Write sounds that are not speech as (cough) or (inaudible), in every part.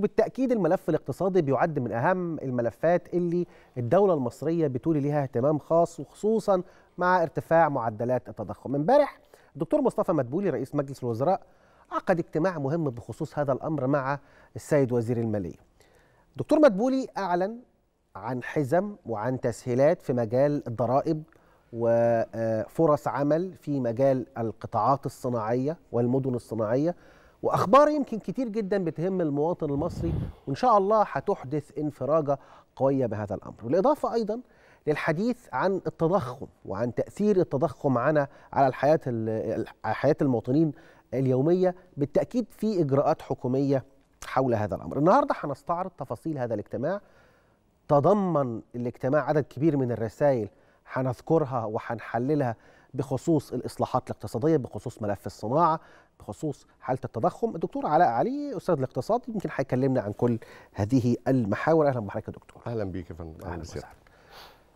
وبالتاكيد الملف الاقتصادي بيعد من اهم الملفات اللي الدوله المصريه بتولي ليها اهتمام خاص وخصوصا مع ارتفاع معدلات التضخم امبارح الدكتور مصطفى مدبولي رئيس مجلس الوزراء عقد اجتماع مهم بخصوص هذا الامر مع السيد وزير الماليه دكتور مدبولي اعلن عن حزم وعن تسهيلات في مجال الضرائب وفرص عمل في مجال القطاعات الصناعيه والمدن الصناعيه واخبار يمكن كتير جدا بتهم المواطن المصري وان شاء الله هتحدث انفراجه قويه بهذا الامر بالاضافه ايضا للحديث عن التضخم وعن تاثير التضخم على على الحياه حياه المواطنين اليوميه بالتاكيد في اجراءات حكوميه حول هذا الامر النهارده هنستعرض تفاصيل هذا الاجتماع تضمن الاجتماع عدد كبير من الرسائل هنذكرها وهنحللها بخصوص الاصلاحات الاقتصاديه بخصوص ملف الصناعه بخصوص حاله التضخم الدكتور علاء علي استاذ الاقتصاد يمكن هيكلمنا عن كل هذه المحاور اهلا بحضرتك يا دكتور اهلا بيك يا فندم اهلا وسهلا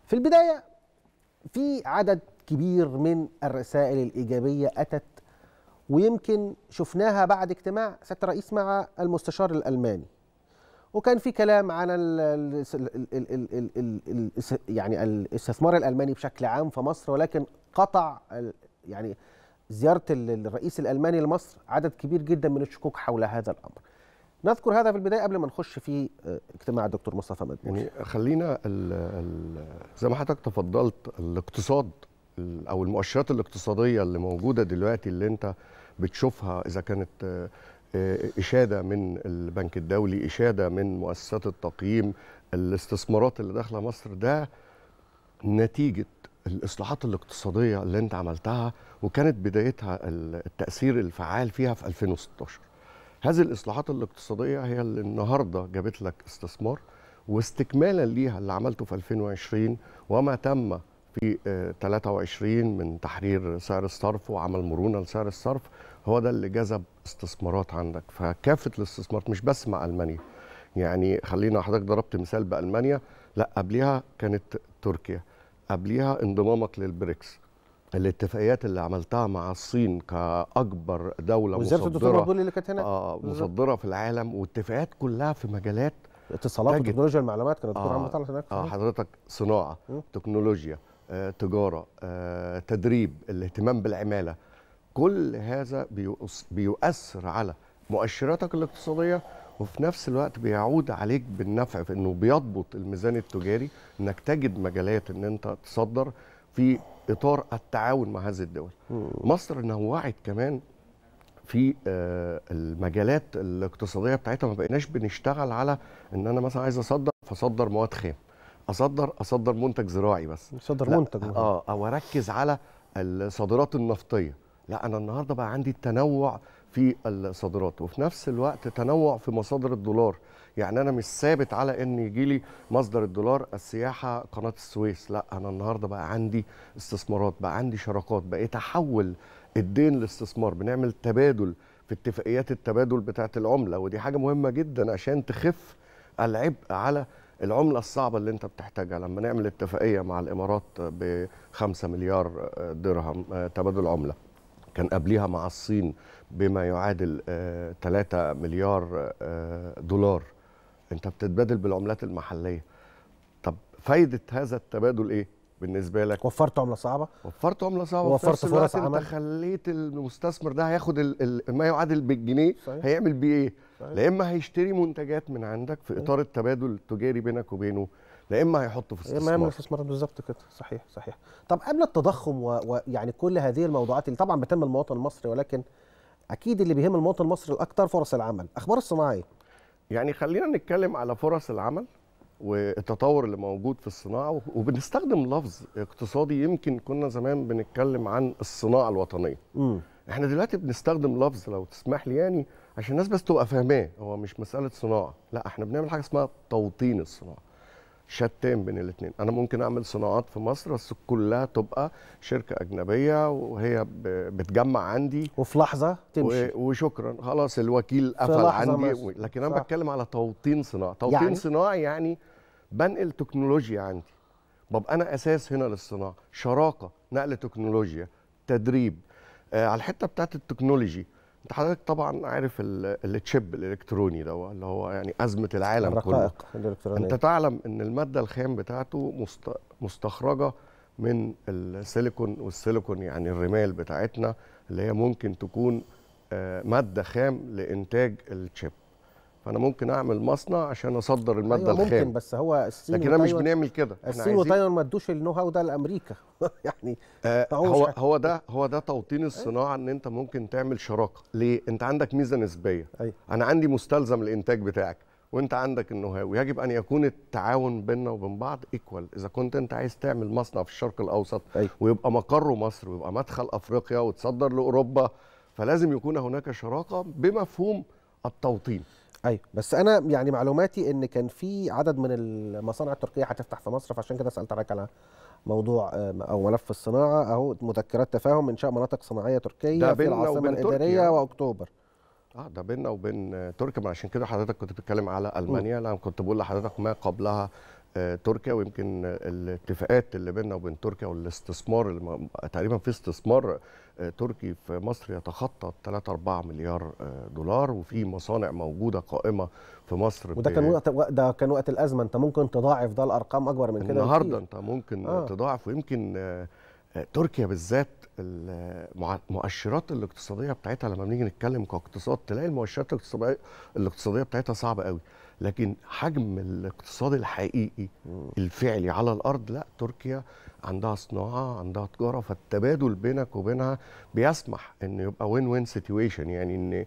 في البدايه في عدد كبير من الرسائل الايجابيه اتت ويمكن شفناها بعد اجتماع سياده الرئيس مع المستشار الالماني وكان في كلام على ال ال ال يعني الاستثمار الالماني بشكل عام في مصر ولكن قطع يعني زياره الرئيس الالماني لمصر عدد كبير جدا من الشكوك حول هذا الامر. نذكر هذا في البدايه قبل ما نخش في اجتماع الدكتور مصطفى مدبولي. يعني خلينا الـ الـ زي ما حضرتك تفضلت الاقتصاد او المؤشرات الاقتصاديه اللي موجوده دلوقتي اللي انت بتشوفها اذا كانت آه، اشاده من البنك الدولي اشاده من مؤسسات التقييم الاستثمارات اللي داخله مصر ده نتيجه الاصلاحات الاقتصاديه اللي انت عملتها وكانت بدايتها التاثير الفعال فيها في 2016 هذه الاصلاحات الاقتصاديه هي اللي النهارده جابت لك استثمار واستكمالا ليها اللي عملته في 2020 وما تم في 23 آه، من تحرير سعر الصرف وعمل مرونه لسعر الصرف هو ده اللي جذب استثمارات عندك فكافه الاستثمارات مش بس مع المانيا يعني خلينا حضرتك ضربت مثال بالمانيا لا قبلها كانت تركيا قبلها انضمامك للبريكس الاتفاقيات اللي عملتها مع الصين كاكبر دوله مصدره اللي كانت هنا آه, آه، مصدره في العالم واتفاقيات كلها في مجالات اتصالات وتكنولوجيا المعلومات كانت الدكتور آه عم طلعت هناك آه حضرتك صناعه تكنولوجيا آه تجاره آه تدريب الاهتمام بالعماله كل هذا بيؤثر على مؤشراتك الاقتصاديه وفي نفس الوقت بيعود عليك بالنفع في انه بيضبط الميزان التجاري انك تجد مجالات ان انت تصدر في اطار التعاون مع هذه الدول. مصر نوعت كمان في آه، المجالات الاقتصاديه بتاعتها ما بقيناش بنشتغل على ان انا مثلا عايز اصدر فاصدر مواد خام. اصدر اصدر منتج زراعي بس. اصدر منتج. اه او اركز على الصادرات النفطيه. لا انا النهارده بقى عندي التنوع في الصادرات وفي نفس الوقت تنوع في مصادر الدولار يعني انا مش ثابت على ان يجي لي مصدر الدولار السياحه قناه السويس لا انا النهارده بقى عندي استثمارات بقى عندي شراكات بقيت احول الدين لاستثمار بنعمل تبادل في اتفاقيات التبادل بتاعه العمله ودي حاجه مهمه جدا عشان تخف العبء على العمله الصعبه اللي انت بتحتاجها لما نعمل اتفاقيه مع الامارات ب 5 مليار درهم آه، تبادل عمله كان قبليها مع الصين بما يعادل 3 آه، مليار آه، دولار انت بتتبادل بالعملات المحليه طب فايده هذا التبادل ايه بالنسبه لك وفرت عمله صعبه وفرت عمله صعبه وفرت فرص عمل انت خليت المستثمر ده هياخد ما يعادل بالجنيه صحيح. هيعمل بيه ايه لا اما هيشتري منتجات من عندك في اطار التبادل التجاري بينك وبينه لا اما هيحطه في استثمار اما يعمل استثمار بالظبط كده صحيح صحيح طب قبل التضخم ويعني و... يعني كل هذه الموضوعات اللي طبعا بتهم المواطن المصري ولكن اكيد اللي بيهم المواطن المصري الاكثر فرص العمل اخبار الصناعه ايه يعني خلينا نتكلم على فرص العمل والتطور اللي موجود في الصناعه وبنستخدم لفظ اقتصادي يمكن كنا زمان بنتكلم عن الصناعه الوطنيه م. احنا دلوقتي بنستخدم لفظ لو تسمح لي يعني عشان الناس بس تبقى فاهماه هو مش مساله صناعه لا احنا بنعمل حاجه اسمها توطين الصناعه شتان بين الاثنين انا ممكن اعمل صناعات في مصر بس كلها تبقى شركه اجنبيه وهي بتجمع عندي وفي لحظه تمشي وشكرا خلاص الوكيل قفل عندي و... لكن انا صح. بتكلم على توطين صناعي توطين يعني؟ صناعي يعني بنقل تكنولوجيا عندي ببقى انا اساس هنا للصناعه شراكه نقل تكنولوجيا تدريب آه على الحته بتاعت التكنولوجي انت حضرتك طبعا عارف التشيب الالكتروني ده اللي هو يعني ازمه العالم كله الالكترونيه انت تعلم ان الماده الخام بتاعته مست... مستخرجه من السيليكون والسيليكون يعني الرمال بتاعتنا اللي هي ممكن تكون آه، ماده خام لانتاج التشيب فانا ممكن اعمل مصنع عشان اصدر الماده أيوة الخام ممكن بس هو الصين لكن مش بنعمل كده الصين وتايوان ما ادوش النو هاو ده لامريكا (laughs) يعني آه هو هو ده هو ده توطين إيه؟ الصناعه أيوة. ان انت ممكن تعمل شراكه ليه انت عندك ميزه نسبيه أيوة. انا عندي مستلزم الانتاج بتاعك وانت عندك النو هاو يجب ان يكون التعاون بيننا وبين بعض ايكوال اذا كنت انت عايز تعمل مصنع في الشرق الاوسط أيوة. ويبقى مقره مصر ويبقى مدخل افريقيا وتصدر لاوروبا فلازم يكون هناك شراكه بمفهوم التوطين ايوه بس انا يعني معلوماتي ان كان في عدد من المصانع التركيه هتفتح في مصر فعشان كده سالت حضرتك على موضوع او ملف الصناعه اهو مذكرات تفاهم انشاء مناطق صناعيه تركيه في العاصمه الاداريه تركيا. واكتوبر اه ده بيننا وبين تركيا عشان كده حضرتك كنت بتتكلم على المانيا لا كنت بقول لحضرتك ما قبلها تركيا ويمكن الاتفاقات اللي بيننا وبين تركيا والاستثمار اللي تقريبا في استثمار آه، تركي في مصر يتخطى 3 4 مليار آه، دولار وفي مصانع موجوده قائمه في مصر وده كان وقت ده كان وقت الازمه انت ممكن تضاعف ده الارقام اكبر من كده النهارده انت ممكن آه. تضاعف ويمكن آه، تركيا بالذات المؤشرات الاقتصاديه بتاعتها لما بنيجي نتكلم كاقتصاد تلاقي المؤشرات الاقتصاديه الاقتصاديه بتاعتها صعبه قوي لكن حجم الاقتصاد الحقيقي الفعلي على الارض لا تركيا عندها صناعه عندها تجاره فالتبادل بينك وبينها بيسمح ان يبقى وين وين سيتويشن يعني ان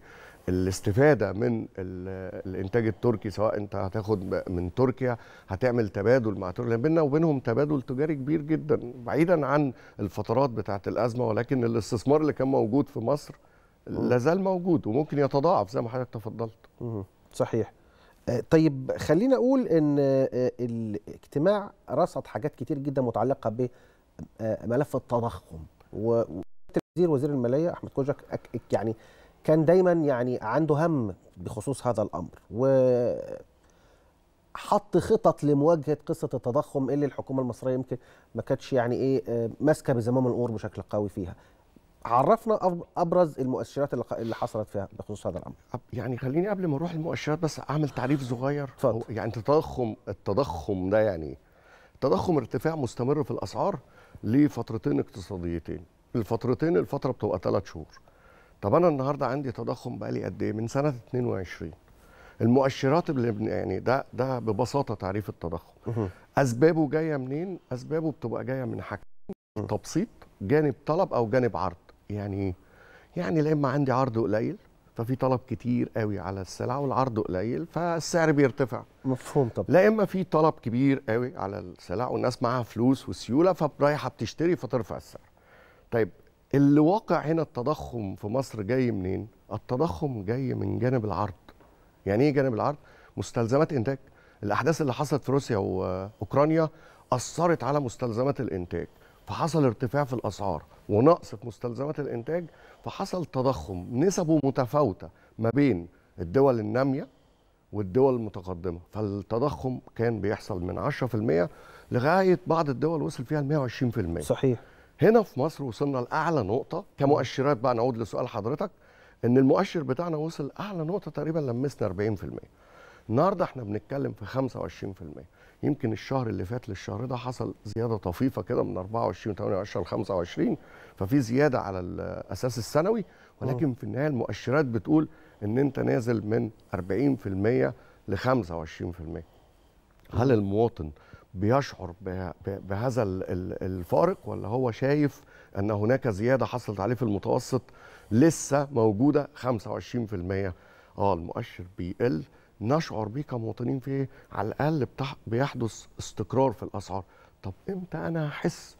الاستفاده من الانتاج التركي سواء انت هتاخد من تركيا هتعمل تبادل مع تركيا بيننا وبينهم تبادل تجاري كبير جدا بعيدا عن الفترات بتاعه الازمه ولكن الاستثمار اللي كان موجود في مصر لازال موجود وممكن يتضاعف زي ما حضرتك تفضلت صحيح طيب خلينا اقول ان آه، الاجتماع رصد حاجات كتير جدا متعلقه بملف آه، التضخم وزير وزير الماليه احمد كوجك يعني كان دايما يعني عنده هم بخصوص هذا الامر و حط خطط لمواجهه قصه التضخم اللي الحكومه المصريه يمكن ما كانتش يعني ايه آه، ماسكه بزمام الامور بشكل قوي فيها عرفنا ابرز المؤشرات اللي حصلت فيها بخصوص هذا الامر يعني خليني قبل ما اروح المؤشرات بس اعمل تعريف صغير يعني التضخم التضخم ده يعني تضخم ارتفاع مستمر في الاسعار لفترتين اقتصاديتين الفترتين الفتره بتبقى ثلاث شهور طب انا النهارده عندي تضخم بقى لي قد ايه من سنه 22 المؤشرات اللي يعني ده ده ببساطه تعريف التضخم اسبابه جايه منين اسبابه بتبقى جايه من حاجتين تبسيط جانب طلب او جانب عرض يعني يعني لا اما عندي عرض قليل ففي طلب كتير قوي على السلع والعرض قليل فالسعر بيرتفع مفهوم طبعا لا اما في طلب كبير قوي على السلع والناس معاها فلوس وسيوله فرايحه بتشتري فترفع السعر طيب اللي واقع هنا التضخم في مصر جاي منين التضخم جاي من جانب العرض يعني ايه جانب العرض مستلزمات انتاج الاحداث اللي حصلت في روسيا واوكرانيا اثرت على مستلزمات الانتاج فحصل ارتفاع في الاسعار ونقص في مستلزمات الانتاج فحصل تضخم نسبه متفاوته ما بين الدول الناميه والدول المتقدمه فالتضخم كان بيحصل من 10% لغايه بعض الدول وصل فيها ل 120% صحيح هنا في مصر وصلنا لاعلى نقطه كمؤشرات بقى نعود لسؤال حضرتك ان المؤشر بتاعنا وصل اعلى نقطه تقريبا لمسنا 40% النهارده احنا بنتكلم في 25% يمكن الشهر اللي فات للشهر ده حصل زياده طفيفه كده من 24 28 ل 25 ففي زياده على الاساس السنوي ولكن أوه. في النهايه المؤشرات بتقول ان انت نازل من 40% ل 25% آه. هل المواطن بيشعر بهذا الفارق ولا هو شايف ان هناك زياده حصلت عليه في المتوسط لسه موجوده 25% اه المؤشر بيقل نشعر بيه كمواطنين في ايه؟ على الاقل بتح... بيحدث استقرار في الاسعار طب امتى انا هحس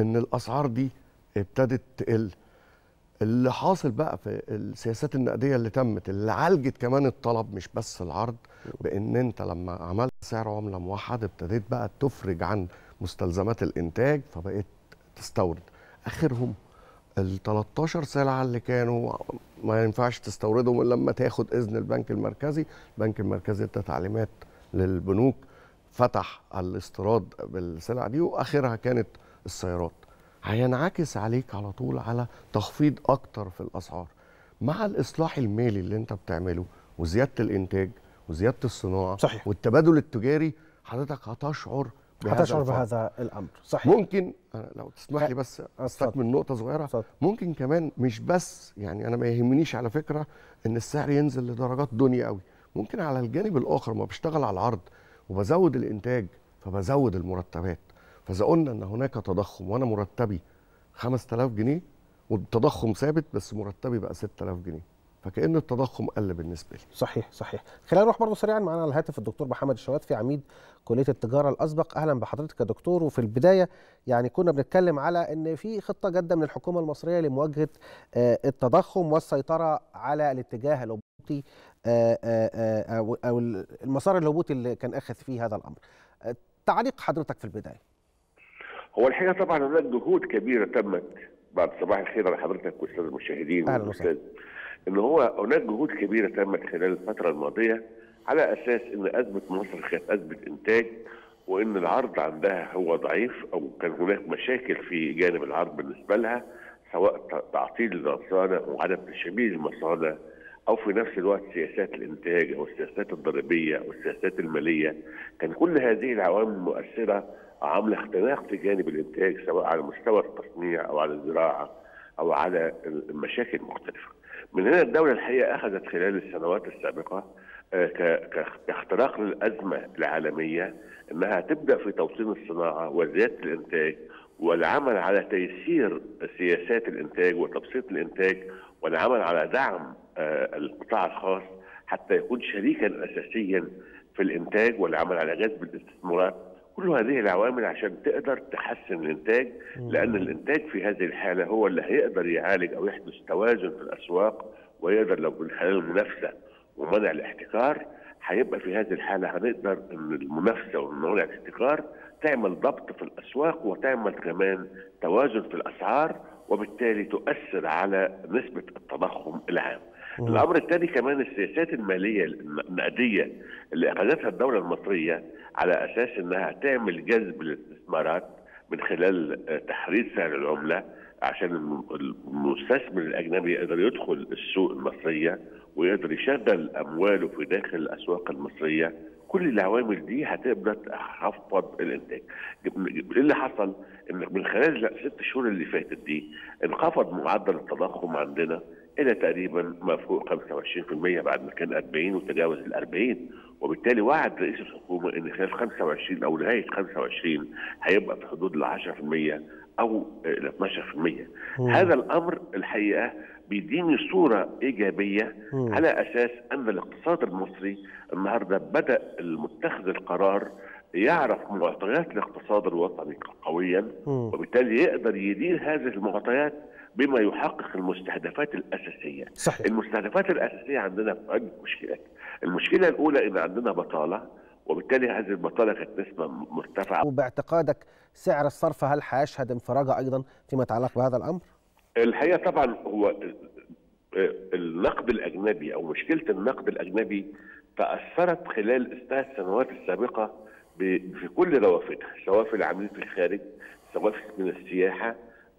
ان الاسعار دي ابتدت تقل اللي حاصل بقى في السياسات النقديه اللي تمت اللي عالجت كمان الطلب مش بس العرض بان انت لما عملت سعر عمله موحد ابتديت بقى تفرج عن مستلزمات الانتاج فبقيت تستورد اخرهم ال 13 سلعه اللي كانوا ما ينفعش تستوردهم الا لما تاخد اذن البنك المركزي، البنك المركزي ادى تعليمات للبنوك فتح الاستيراد بالسلع دي واخرها كانت السيارات. هينعكس عليك على طول على تخفيض اكتر في الاسعار. مع الاصلاح المالي اللي انت بتعمله وزياده الانتاج وزياده الصناعه صحيح. والتبادل التجاري حضرتك هتشعر هتشعر بهذا الامر صحيح ممكن لو تسمح لي بس استفاد من نقطه صغيره صدق. ممكن كمان مش بس يعني انا ما يهمنيش على فكره ان السعر ينزل لدرجات دنيا قوي ممكن على الجانب الاخر ما بشتغل على العرض وبزود الانتاج فبزود المرتبات فاذا قلنا ان هناك تضخم وانا مرتبي 5000 جنيه والتضخم ثابت بس مرتبي بقى 6000 جنيه فكأن التضخم قل بالنسبة لي صحيح صحيح خلينا نروح برضه سريعا معانا على الهاتف الدكتور محمد الشواتفي عميد كلية التجارة الأسبق أهلا بحضرتك يا دكتور وفي البداية يعني كنا بنتكلم على أن في خطة جادة من الحكومة المصرية لمواجهة آه، التضخم والسيطرة على الاتجاه الهبوطي آه، آه، أو المسار الهبوطي اللي كان أخذ فيه هذا الأمر تعليق حضرتك في البداية هو الحقيقة طبعا هناك جهود كبيرة تمت بعد صباح الخير على حضرتك والأستاذ المشاهدين والأستاذ ان هو هناك جهود كبيره تمت خلال الفتره الماضيه على اساس ان ازمه مصر كانت ازمه انتاج وان العرض عندها هو ضعيف او كان هناك مشاكل في جانب العرض بالنسبه لها سواء تعطيل المصانع وعدم تشغيل المصانع او في نفس الوقت سياسات الانتاج او السياسات الضريبيه او السياسات الماليه كان كل هذه العوامل المؤثره عامله اختناق في جانب الانتاج سواء على مستوى التصنيع او على الزراعه او على مشاكل مختلفه. من هنا الدوله الحقيقه اخذت خلال السنوات السابقه آه، كاختراق للازمه العالميه انها تبدا في توطين الصناعه وزياده الانتاج والعمل على تيسير سياسات الانتاج وتبسيط الانتاج والعمل على دعم آه، القطاع الخاص حتى يكون شريكا اساسيا في الانتاج والعمل على جذب الاستثمارات كل هذه العوامل عشان تقدر تحسن الانتاج لان الانتاج في هذه الحاله هو اللي هيقدر يعالج او يحدث توازن في الاسواق ويقدر لو من خلال المنافسه ومنع الاحتكار هيبقى في هذه الحاله هنقدر ان المنافسه ومنع الاحتكار تعمل ضبط في الاسواق وتعمل كمان توازن في الاسعار وبالتالي تؤثر على نسبه التضخم العام. الامر الثاني كمان السياسات الماليه النقديه اللي اخذتها الدوله المصريه على اساس انها تعمل جذب للاستثمارات من خلال آه، تحرير سعر العمله عشان المستثمر الاجنبي يقدر يدخل السوق المصريه ويقدر يشغل امواله في داخل الاسواق المصريه كل العوامل دي هتقدر تخفض الانتاج ايه اللي حصل ان من خلال الست شهور اللي فاتت دي انخفض معدل التضخم عندنا الى تقريبا ما فوق 25% بعد ما كان 40 وتجاوز ال 40 وبالتالي وعد رئيس الحكومه ان خلال 25 او نهايه 25 هيبقى في حدود ال 10% او ال 12% مم. هذا الامر الحقيقه بيديني صوره ايجابيه مم. على اساس ان الاقتصاد المصري النهارده بدا المتخذ القرار يعرف معطيات الاقتصاد الوطني قويا وبالتالي يقدر يدير هذه المعطيات بما يحقق المستهدفات الاساسيه صحيح. المستهدفات الاساسيه عندنا عده مشكلات المشكله الاولى ان عندنا بطاله وبالتالي هذه البطاله كانت نسبه مرتفعه وباعتقادك سعر الصرف هل حيشهد انفراجه ايضا فيما يتعلق بهذا الامر الحقيقه طبعا هو النقد الاجنبي او مشكله النقد الاجنبي تاثرت خلال الثلاث سنوات السابقه في كل روافدها سواء في العمليه في الخارج سواء من السياحه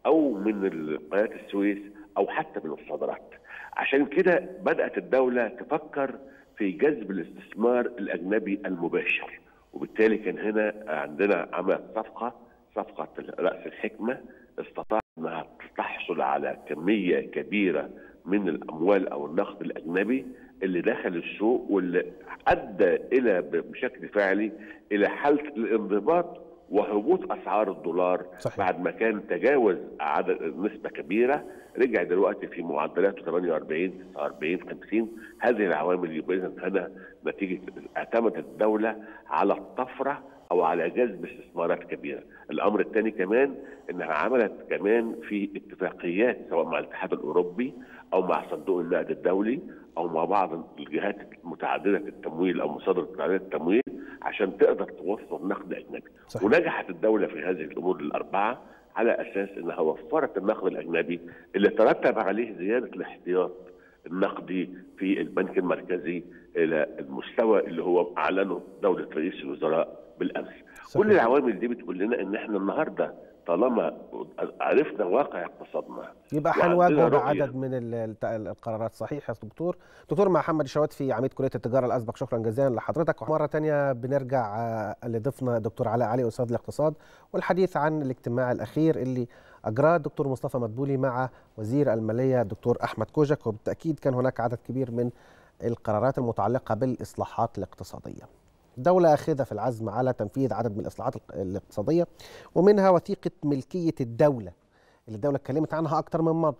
او من قناه السويس او حتى من الصادرات عشان كده بدات الدوله تفكر في جذب الاستثمار الاجنبي المباشر وبالتالي كان هنا عندنا عملت صفقه صفقه راس الحكمه استطاعت انها تحصل على كميه كبيره من الاموال او النقد الاجنبي اللي دخل السوق واللي ادى الى بشكل فعلي الى حاله الانضباط وهبوط اسعار الدولار صحيح. بعد ما كان تجاوز عدد نسبه كبيره رجع دلوقتي في معدلاته 48 49 50 هذه العوامل يبين اذا هنا نتيجه اعتمدت الدوله على الطفره او على جذب استثمارات كبيره. الامر الثاني كمان انها عملت كمان في اتفاقيات سواء مع الاتحاد الاوروبي او مع صندوق النقد الدولي او مع بعض الجهات المتعدده التمويل او مصادر متعدده التمويل عشان تقدر توفر نقد اجنبي صحيح. ونجحت الدوله في هذه الامور الاربعه على اساس انها وفرت النقد الاجنبي اللي ترتب عليه زياده الاحتياط النقدي في البنك المركزي الى المستوى اللي هو اعلنه دوله رئيس الوزراء بالامس صحيح. كل العوامل دي بتقول لنا ان احنا النهارده طالما عرفنا واقع اقتصادنا يبقى هنواجه عدد من القرارات صحيح يا دكتور دكتور محمد الشواتفي عميد كليه التجاره الاسبق شكرا جزيلا لحضرتك ومره ثانيه بنرجع آه، لضيفنا دكتور علاء علي استاذ الاقتصاد والحديث عن الاجتماع الاخير اللي اجراه الدكتور مصطفى مدبولي مع وزير الماليه الدكتور احمد كوجك وبالتاكيد كان هناك عدد كبير من القرارات المتعلقه بالاصلاحات الاقتصاديه دولة أخذة في العزم على تنفيذ عدد من الإصلاحات الاقتصادية ومنها وثيقة ملكية الدولة اللي الدولة اتكلمت عنها أكتر من مرة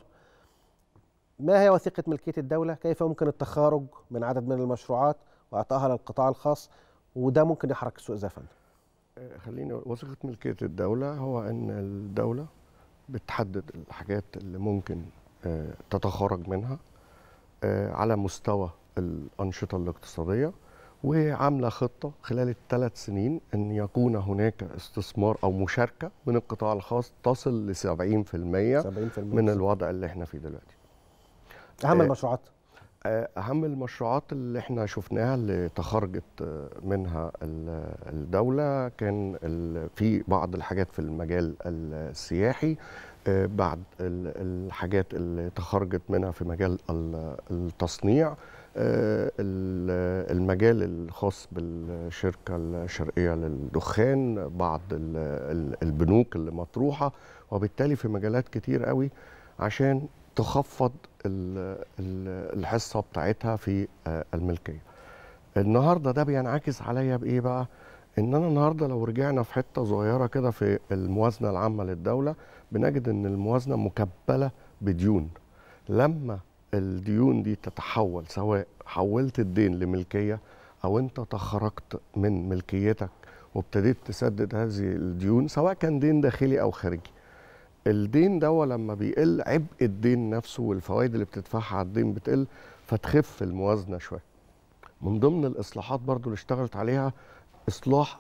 ما هي وثيقة ملكية الدولة؟ كيف ممكن التخارج من عدد من المشروعات وإعطائها للقطاع الخاص وده ممكن يحرك السوق زي آه، خليني وثيقة ملكية الدولة هو أن الدولة بتحدد الحاجات اللي ممكن آه، تتخرج منها آه، على مستوى الأنشطة الاقتصادية وعامله خطه خلال الثلاث سنين ان يكون هناك استثمار او مشاركه من القطاع الخاص تصل ل 70%, 70% من الوضع اللي احنا فيه دلوقتي. اهم آه المشروعات آه، اهم المشروعات اللي احنا شفناها اللي تخرجت آه، منها الدوله كان في بعض الحاجات في المجال السياحي آه، بعد الحاجات اللي تخرجت منها في مجال التصنيع آه، المجال الخاص بالشركة الشرقية للدخان بعض البنوك اللي مطروحة وبالتالي في مجالات كتير قوي عشان تخفض الحصة بتاعتها في آه، الملكية النهاردة ده بينعكس عليا بإيه بقى؟ ان انا النهارده لو رجعنا في حته صغيره كده في الموازنه العامه للدوله بنجد ان الموازنه مكبله بديون لما الديون دي تتحول سواء حولت الدين لملكيه او انت تخرجت من ملكيتك وابتديت تسدد هذه الديون سواء كان دين داخلي او خارجي الدين ده لما بيقل عبء الدين نفسه والفوائد اللي بتدفعها على الدين بتقل فتخف الموازنه شويه من ضمن الاصلاحات برضو اللي اشتغلت عليها اصلاح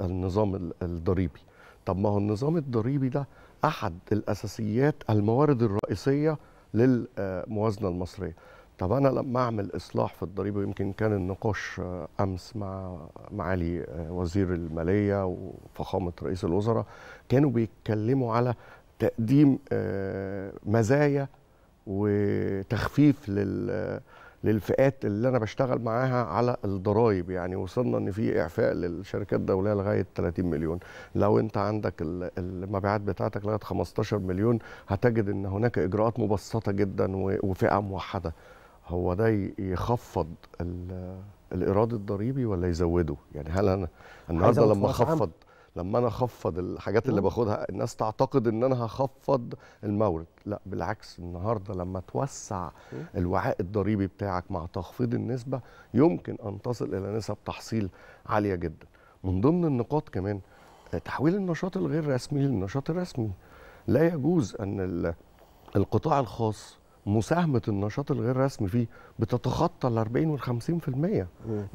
النظام الضريبي طب ما هو النظام الضريبي ده احد الاساسيات الموارد الرئيسيه للموازنه المصريه طب انا لما اعمل اصلاح في الضريبه يمكن كان النقاش آه، امس مع معالي آه، وزير الماليه وفخامه رئيس الوزراء كانوا بيتكلموا على تقديم آه، مزايا وتخفيف لل للفئات اللي انا بشتغل معاها على الضرايب يعني وصلنا ان في اعفاء للشركات الدوليه لغايه 30 مليون لو انت عندك المبيعات بتاعتك لغايه 15 مليون هتجد ان هناك اجراءات مبسطه جدا وفئه موحده هو ده يخفض الايراد الضريبي ولا يزوده يعني هل انا النهارده لما اخفض لما انا اخفض الحاجات اللي باخدها الناس تعتقد ان انا هخفض المورد لا بالعكس النهارده لما توسع الوعاء الضريبي بتاعك مع تخفيض النسبه يمكن ان تصل الى نسب تحصيل عاليه جدا من ضمن النقاط كمان تحويل النشاط الغير رسمي للنشاط الرسمي لا يجوز ان القطاع الخاص مساهمة النشاط الغير رسمي فيه بتتخطى ال 40 وال 50%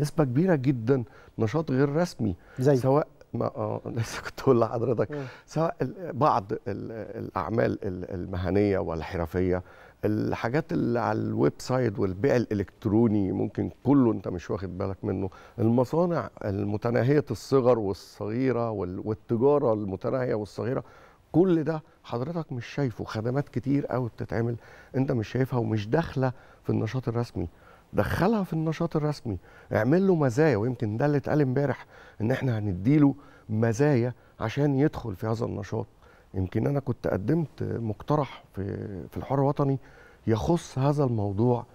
نسبة كبيرة جدا نشاط غير رسمي زي. سواء ما آه، (laughs) لسه كنت اقول لحضرتك سواء بعض الاعمال المهنيه والحرفيه الحاجات اللي على الويب سايت والبيع الالكتروني ممكن كله انت مش واخد بالك منه المصانع المتناهيه الصغر والصغيره والتجاره المتناهيه والصغيره كل ده حضرتك مش شايفه خدمات كتير قوي بتتعمل انت مش شايفها ومش داخله في النشاط الرسمي دخلها في النشاط الرسمي اعمل له مزايا ويمكن ده اللي اتقال امبارح ان احنا هنديله مزايا عشان يدخل في هذا النشاط يمكن انا كنت قدمت مقترح في في الحوار الوطني يخص هذا الموضوع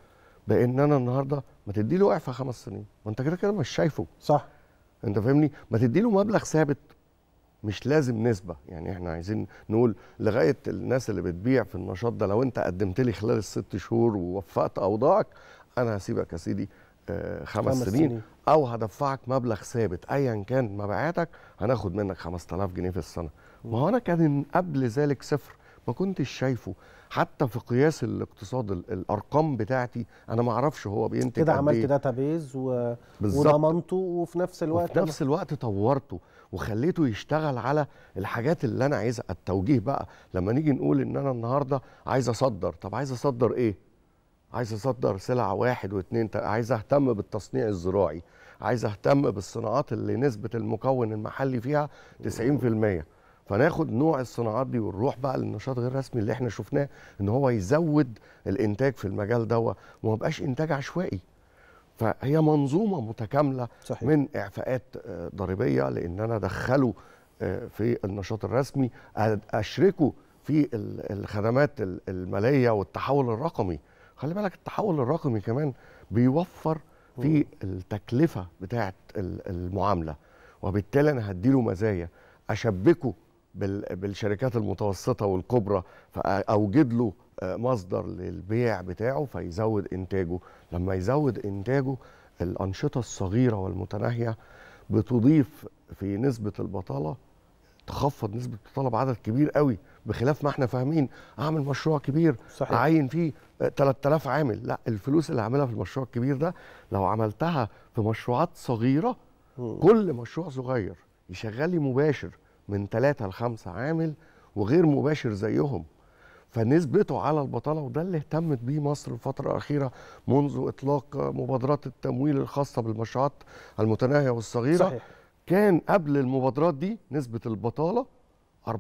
بان انا النهارده ما تديله وقفه خمس سنين ما انت كده كده مش شايفه صح انت فاهمني ما تديله مبلغ ثابت مش لازم نسبه يعني احنا عايزين نقول لغايه الناس اللي بتبيع في النشاط ده لو انت قدمت لي خلال الست شهور ووفقت اوضاعك انا هسيبك يا سيدي آه، خمس سنين, سنين او هدفعك مبلغ ثابت ايا كان مبيعاتك هناخد منك 5000 جنيه في السنه ما هو انا كان قبل ذلك صفر ما كنتش شايفه حتى في قياس الاقتصاد الارقام بتاعتي انا ما اعرفش هو بينتج كده إيه. عملت بيز و... وضمنته وفي نفس الوقت وفي نفس الوقت طورته وخليته يشتغل على الحاجات اللي انا عايزها التوجيه بقى لما نيجي نقول ان انا النهارده عايز اصدر طب عايز اصدر ايه عايز اصدر سلع واحد واثنين عايز اهتم بالتصنيع الزراعي عايز اهتم بالصناعات اللي نسبه المكون المحلي فيها 90% فناخد نوع الصناعات دي ونروح بقى للنشاط غير رسمي اللي احنا شفناه ان هو يزود الانتاج في المجال دوت وما بقاش انتاج عشوائي فهي منظومه متكامله صحيح. من اعفاءات آه، ضريبيه لان انا ادخله آه، في النشاط الرسمي اشركه في الخدمات الماليه والتحول الرقمي خلي بالك التحول الرقمي كمان بيوفر في التكلفه بتاعه المعامله وبالتالي انا هديله مزايا اشبكه بالشركات المتوسطه والكبرى فاوجد له آه، مصدر للبيع بتاعه فيزود انتاجه لما يزود انتاجه الانشطه الصغيره والمتناهيه بتضيف في نسبه البطاله تخفض نسبه البطاله بعدد كبير قوي بخلاف ما احنا فاهمين اعمل مشروع كبير صحيح. اعين فيه 3000 عامل لا الفلوس اللي هعملها في المشروع الكبير ده لو عملتها في مشروعات صغيره م. كل مشروع صغير يشغل لي مباشر من 3 ل 5 عامل وغير مباشر زيهم فنسبته على البطاله وده اللي اهتمت بيه مصر الفتره الاخيره منذ اطلاق مبادرات التمويل الخاصه بالمشروعات المتناهيه والصغيره صحيح. كان قبل المبادرات دي نسبه البطاله 14%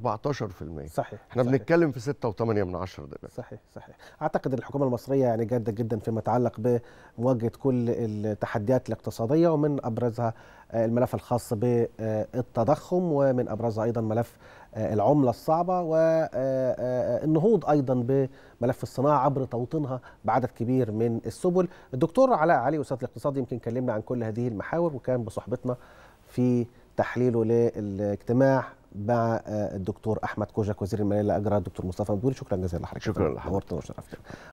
صحيح احنا صحيح. بنتكلم في 6 و8 من 10 دلوقتي صحيح صحيح اعتقد الحكومه المصريه يعني جاده جدا فيما يتعلق بمواجهه كل التحديات الاقتصاديه ومن ابرزها آه، الملف الخاص بالتضخم ومن ابرزها ايضا ملف آه، العمله الصعبه والنهوض آه، ايضا بملف الصناعه عبر توطينها بعدد كبير من السبل الدكتور علاء علي استاذ الاقتصاد يمكن كلمنا عن كل هذه المحاور وكان بصحبتنا في تحليله للاجتماع مع آه، الدكتور احمد كوجك وزير الماليه اللي اجرى الدكتور مصطفى مدبولي شكرا جزيلا لحضرتك شكرا لحضرتك